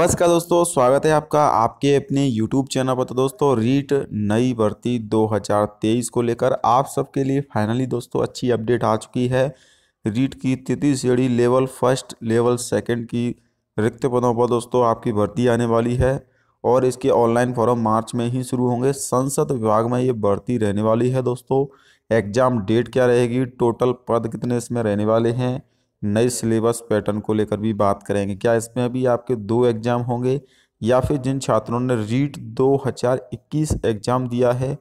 नमस्कार दोस्तों स्वागत है आपका आपके अपने YouTube चैनल पर तो दोस्तों रीट नई भर्ती 2023 को लेकर आप सबके लिए फाइनली दोस्तों अच्छी अपडेट आ चुकी है रीट की तृतीय श्रेणी लेवल फर्स्ट लेवल सेकंड की रिक्त पदों पर दोस्तों आपकी भर्ती आने वाली है और इसके ऑनलाइन फॉर्म मार्च में ही शुरू होंगे संसद विभाग में ये भर्ती रहने वाली है दोस्तों एग्ज़ाम डेट क्या रहेगी टोटल पद कितने इसमें रहने वाले हैं नए सिलेबस पैटर्न को लेकर भी बात करेंगे क्या इसमें अभी आपके दो एग्ज़ाम होंगे या फिर जिन छात्रों ने रीट 2021 एग्ज़ाम दिया है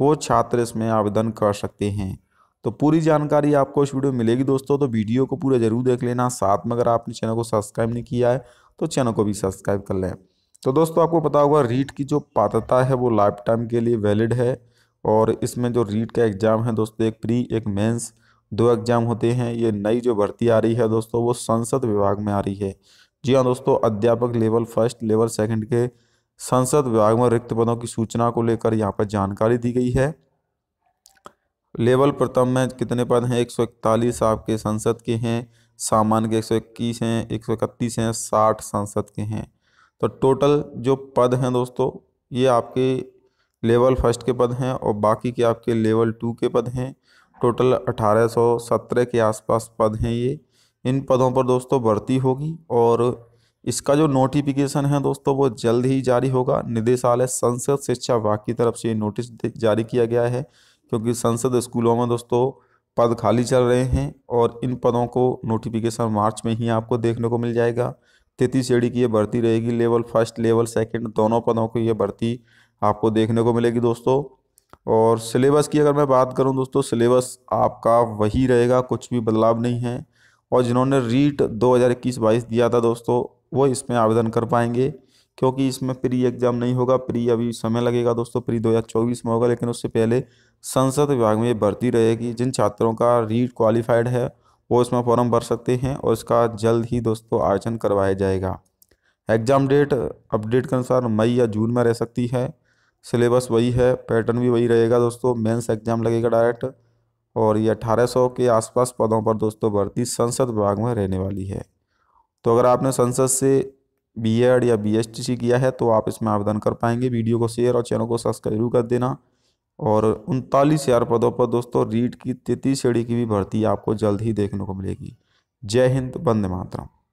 वो छात्र इसमें आवेदन कर सकते हैं तो पूरी जानकारी आपको इस वीडियो में मिलेगी दोस्तों तो वीडियो को पूरा जरूर देख लेना साथ में अगर आपने चैनल को सब्सक्राइब नहीं किया है तो चैनल को भी सब्सक्राइब कर लें तो दोस्तों आपको पता होगा रीट की जो पात्रता है वो लाइफ टाइम के लिए वैलिड है और इसमें जो रीट का एग्ज़ाम है दोस्तों एक प्री एक मेंस दो एग्ज़ाम होते हैं ये नई जो भर्ती आ रही है दोस्तों वो संसद विभाग में आ रही है जी हाँ दोस्तों अध्यापक लेवल फर्स्ट लेवल सेकंड के संसद विभाग में रिक्त पदों की सूचना को लेकर यहाँ पर जानकारी दी गई है लेवल प्रथम में कितने पद हैं एक सौ इकतालीस आपके संसद के हैं सामान्य के एक सौ इक्कीस हैं एक सौ इकतीस हैं साठ संसद के हैं तो टोटल जो पद हैं दोस्तों ये आपके लेवल फर्स्ट के पद हैं और बाकी के आपके लेवल टू के पद हैं टोटल 1817 के आसपास पद हैं ये इन पदों पर दोस्तों भर्ती होगी और इसका जो नोटिफिकेशन है दोस्तों वो जल्द ही जारी होगा निदेशालय संसद शिक्षा विभाग की तरफ से ये नोटिस जारी किया गया है क्योंकि संसद स्कूलों में दोस्तों पद खाली चल रहे हैं और इन पदों को नोटिफिकेशन मार्च में ही आपको देखने को मिल जाएगा तेती श्रेणी की ये भर्ती रहेगी लेवल फर्स्ट लेवल सेकेंड दोनों पदों की ये भर्ती आपको देखने को मिलेगी दोस्तों और सिलेबस की अगर मैं बात करूं दोस्तों सिलेबस आपका वही रहेगा कुछ भी बदलाव नहीं है और जिन्होंने रीट 2021 हज़ार दिया था दोस्तों वो इसमें आवेदन कर पाएंगे क्योंकि इसमें प्री एग्ज़ाम नहीं होगा प्री अभी समय लगेगा दोस्तों प्री 2024 में होगा लेकिन उससे पहले संसद विभाग में भर्ती रहेगी जिन छात्रों का रीट क्वालिफाइड है वो इसमें फॉर्म भर सकते हैं और इसका जल्द ही दोस्तों आयोजन करवाया जाएगा एग्ज़ाम डेट अपडेट के अनुसार मई या जून में रह सकती है सिलेबस वही है पैटर्न भी वही रहेगा दोस्तों मेंस एग्जाम लगेगा डायरेक्ट और ये 1800 के आसपास पदों पर दोस्तों भर्ती संसद विभाग में रहने वाली है तो अगर आपने संसद से बी एड या बी एस टी सी किया है तो आप इसमें आवेदन कर पाएंगे वीडियो को शेयर और चैनल को सब्सक्राइब जरूर कर देना और उनतालीस हज़ार पदों पर दोस्तों रीट की तृतीय श्रेणी की भी भर्ती आपको जल्द ही देखने को मिलेगी जय हिंद वंदे मातरम